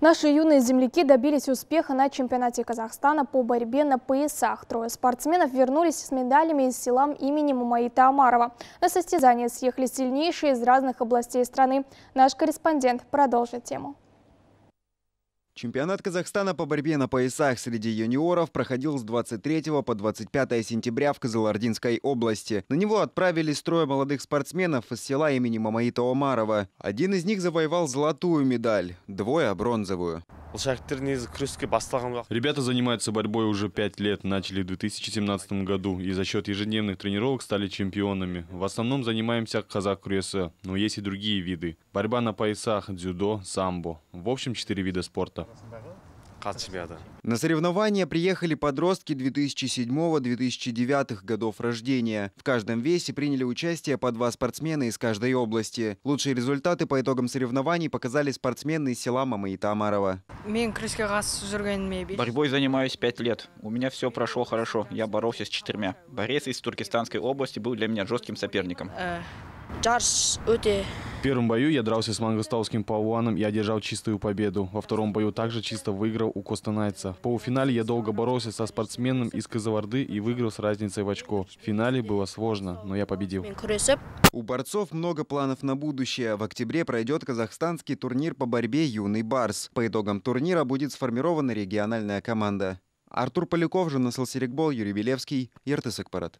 Наши юные земляки добились успеха на чемпионате Казахстана по борьбе на поясах. Трое спортсменов вернулись с медалями из села имени Мумаита Амарова. На состязание съехали сильнейшие из разных областей страны. Наш корреспондент продолжит тему. Чемпионат Казахстана по борьбе на поясах среди юниоров проходил с 23 по 25 сентября в Казалардинской области. На него отправились трое молодых спортсменов из села имени Мамаита Омарова. Один из них завоевал золотую медаль, двое – бронзовую. Ребята занимаются борьбой уже пять лет, начали в 2017 году и за счет ежедневных тренировок стали чемпионами. В основном занимаемся казак крюэсэ, но есть и другие виды. Борьба на поясах, дзюдо, самбо. В общем, четыре вида спорта. На соревнования приехали подростки 2007-2009 годов рождения. В каждом весе приняли участие по два спортсмена из каждой области. Лучшие результаты по итогам соревнований показали спортсмены из села Мама и Тамарова. Борьбой занимаюсь пять лет. У меня все прошло хорошо. Я боролся с четырьмя. Борец из Туркестанской области был для меня жестким соперником. Э, в первом бою я дрался с мангостауским пауаном и одержал чистую победу. Во втором бою также чисто выиграл у костанайца. В полуфинале я долго боролся со спортсменом из Казаварды и выиграл с разницей в очко. В финале было сложно, но я победил. У борцов много планов на будущее. В октябре пройдет казахстанский турнир по борьбе «Юный Барс». По итогам турнира будет сформирована региональная команда. Артур Поляков, Жанна Салсерикбол, Юрий Белевский, Акпарат.